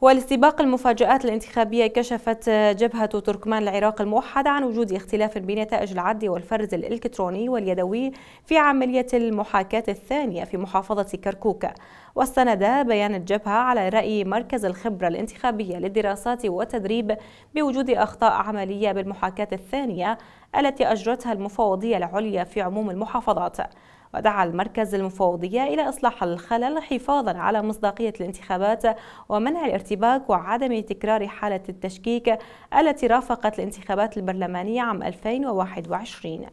ولسباق المفاجآت الانتخابية كشفت جبهة تركمان العراق الموحدة عن وجود اختلاف بنتائج العد والفرز الإلكتروني واليدوي في عملية المحاكاة الثانية في محافظة كركوك واستند بيان الجبهة على رأي مركز الخبرة الانتخابية للدراسات والتدريب بوجود أخطاء عملية بالمحاكاة الثانية التي أجرتها المفوضية العليا في عموم المحافظات ودعا المركز المفوضية إلى إصلاح الخلل حفاظا على مصداقية الانتخابات ومنع الارتباك وعدم تكرار حالة التشكيك التي رافقت الانتخابات البرلمانية عام 2021